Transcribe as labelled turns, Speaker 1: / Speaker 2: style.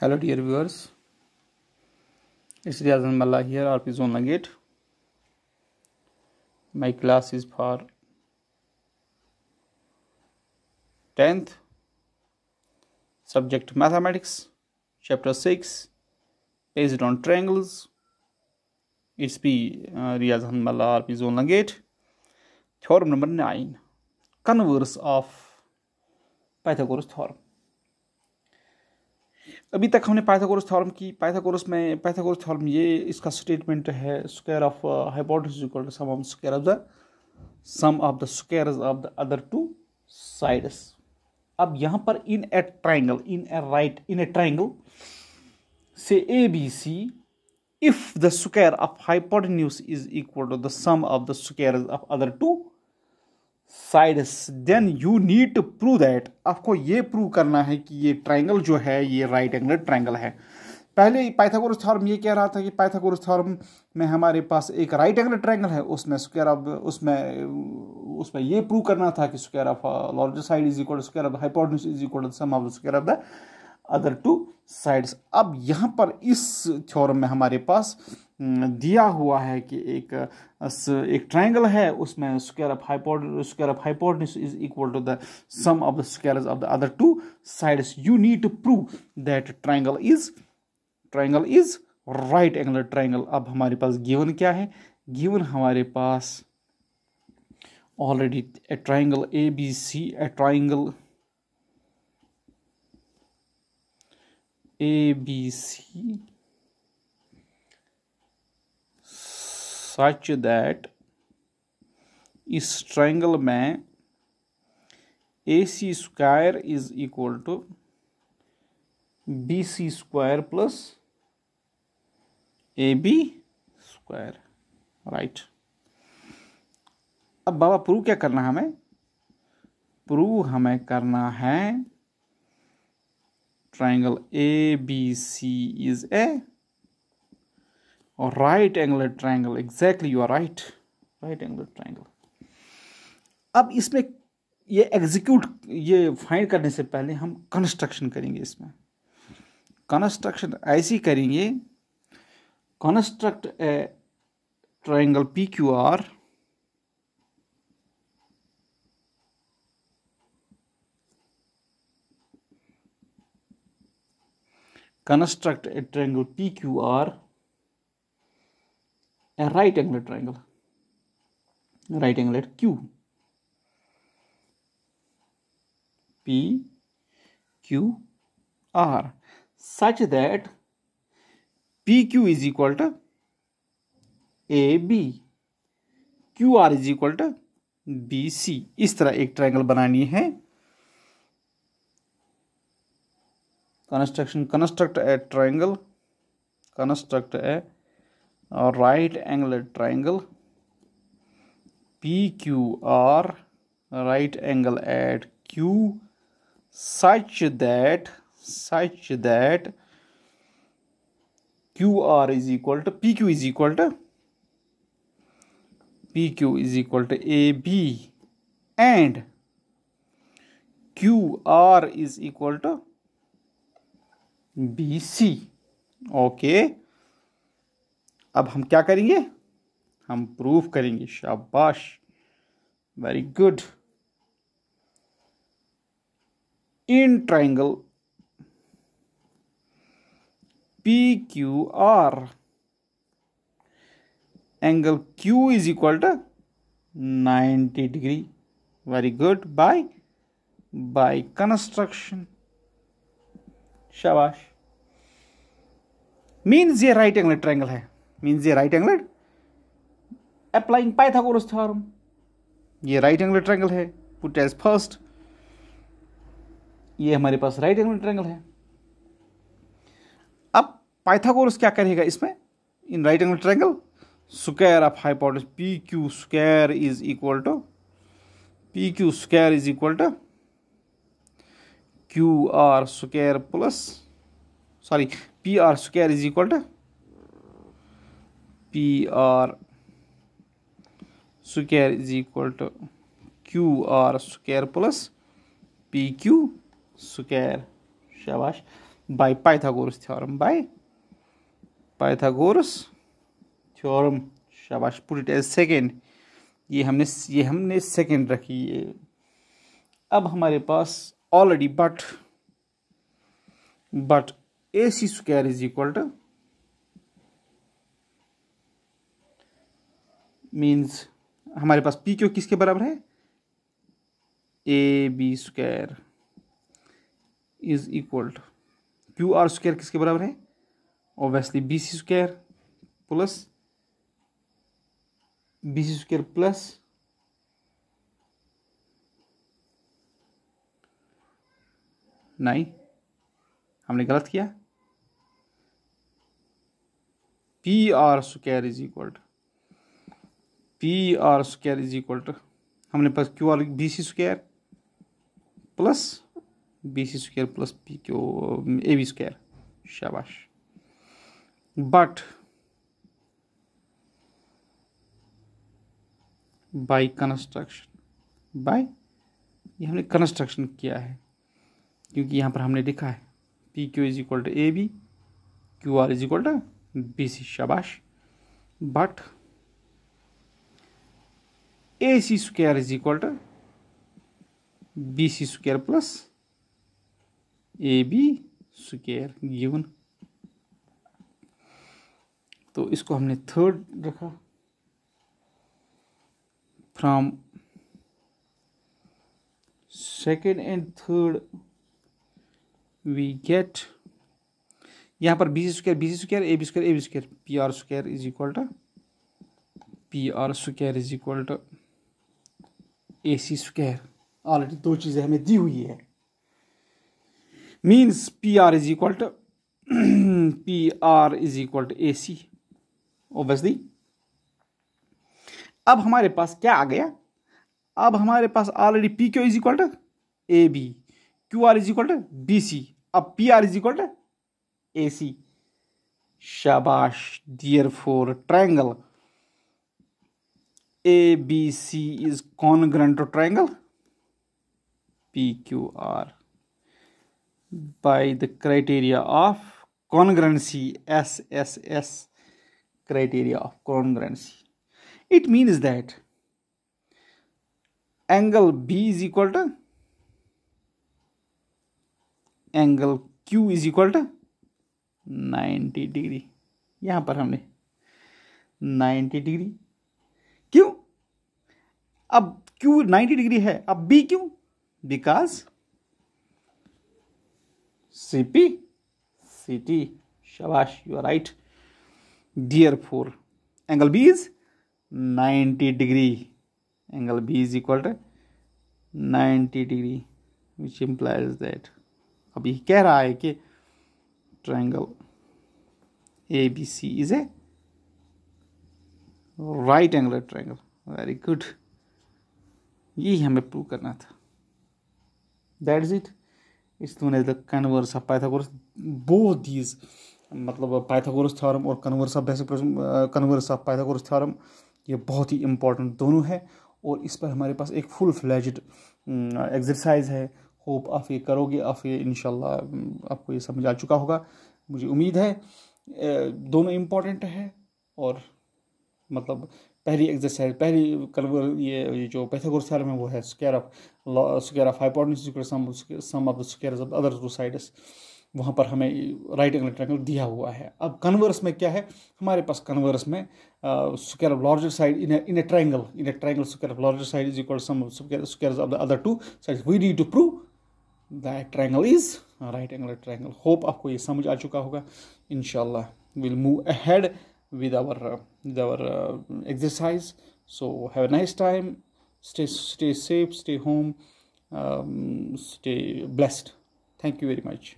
Speaker 1: Hello dear viewers, it's Riazan Malla here, RP Zona Gate. My class is for 10th, subject Mathematics, chapter 6, based on triangles. It's uh, P. Riazan Riyazan Malla, RP Zona Gate. Theorem number 9, converse of Pythagoras theorem. अभी तक हमने Pythagoras theorem की Pythagoras में Pythagoras theorem ये इसका statement है square of hypotenuse equal to sum of square of the sum of the square of the other two sides अब यहाँ पर in a triangle in a right in a triangle से A B C if the square of hypotenuse is equal to the sum of the square of other two sides then you need to prove that आपको ये prove करना है कि ये triangle जो है ये राइट एंगल ट्राइंगल है पहले पाइथागोरस थॉर्म ये कह रहा था कि पाइथागोरस थॉर्म में हमारे पास एक राइट एंगल ट्राइंगल है उसमें स्क्वायर ऑफ उसमें उसमें ये प्रूव करना था कि square of larger side is equal square of hypotenuse is equal sum of square of the other two sides अब यहाँ पर इस थ्योरम में हमारे पास दिया हुआ है कि एक एक ट्रायंगल है उसमें square of hypot square of hypotenuse is equal to the sum of the squares of the other two sides you need to prove that triangle is triangle is right angle triangle अब हमारे पास given क्या है given हमारे पास already a a triangle B C A triangle A B C such that इस triangle में A C square is equal to B C square plus A B square right अब बाबा प्रूव क्या करना है हमें प्रूव हमें करना है triangle A B C is a or right angled triangle exactly you are right right angle triangle अब इसमें ये एग्जीक्यूट ये फाइंड करने से पहले हम कंस्ट्रक्शन करेंगे इसमें कंस्ट्रक्शन ऐसी करेंगे construct a triangle P Q R construct a triangle P Q R a right angle triangle right angle at q p q r such that pq is equal to ab qr is equal to bc इस तरह एक triangle बनानी है construction construct a triangle construct a a right angled triangle PQR right angle at Q such that such that QR is equal to PQ is equal to PQ is equal to AB and QR is equal to BC okay अब हम क्या करेंगे हम proof करेंगे शाबाश very good in triangle P Q R angle Q is equal to ninety degree very good by by construction शाबाश means ये right angle triangle है means ये right angle applying Pythagoras theorem ये राइट एंगल ट्रायंगल है put as first ये हमारे पास right angle triangle है अब पाइथागोरस क्या करेगा इसमें in right angle triangle square of hypotenuse P Q square is equal to P Q square is equal to Q R square plus sorry P R square is equal to P R square is equal to Q R square plus P Q square शाबाश by Pythagoras theorem by Pythagoras theorem शाबाश put it as second ये हमने ये हमने second रखी है अब हमारे पास already but but A C square is equal to means हमारे पास पी क्यू किसके बराबर है A B square is equal to Q R square किसके बराबर है obviously B C square plus B C square plus नहीं हमने गलत किया P R square is equal to P R square is equal to हमने पास Q R B C square plus B C square plus P Q A B square शाबाश but by construction by ये हमने construction किया है क्योंकि यहाँ पर हमने लिखा है P Q is equal to A B Q R is equal to B C शाबाश but A C square is equal to B C square plus A B square given तो इसको हमने थर्ड रखा from second and third we get यहां पर B C square B C square A B square A B square P R square is equal to P R square is equal to A C square already दो चीज़ें हमें दी हुई है means P R is equal to P R is equal to A C obviously अब हमारे पास क्या आ गया अब हमारे पास already P Q is equal to A B Q R is equal to B C अब P R is equal to A C शाबाश therefore triangle A B C is congruent to triangle P Q are by the criteria of congruency S S S criteria of congruency it means that angle B is equal to angle Q is equal to ninety degree यहां पर हमने ninety degree क्यों अब Q 90 degree है अब B क्यों because CPCT शबाश you are right therefore angle B is 90 degree angle B is equal to 90 degree which implies that अब ये कह रहा है कि triangle A B C is a right angle triangle very good यही हमें prove करना था that is it is the converse of Pythagoras both these मतलब पाइथागोरस थ्योरम और converse of basic converse of Pythagoras theorem ये बहुत ही important दोनों है और इस पर हमारे पास एक फुल फ्लैजड एक्सरसाइज है होप आप ये करोगे आप ये इन mm, आपको ये समझ आ चुका होगा मुझे उम्मीद है uh, दोनों इम्पॉर्टेंट है और मतलब पहली एक्सरसाइज पहली कल ये जो पैथागोरस थ्योरम है वो है square of square of hypotenuse equal sum sum of the squares of other two sides वहाँ पर हमें राइट एंगल ट्रायंगल दिया हुआ है अब कन्वर्स में क्या है हमारे पास कन्वर्स में square of larger side in in a triangle in a triangle square of larger side is equal sum squares of the other two sides we need to prove that triangle is right angle triangle hope आपको ये समझ आ चुका होगा in will move ahead with our with our uh, exercise so have a nice time stay stay safe stay home um, stay blessed thank you very much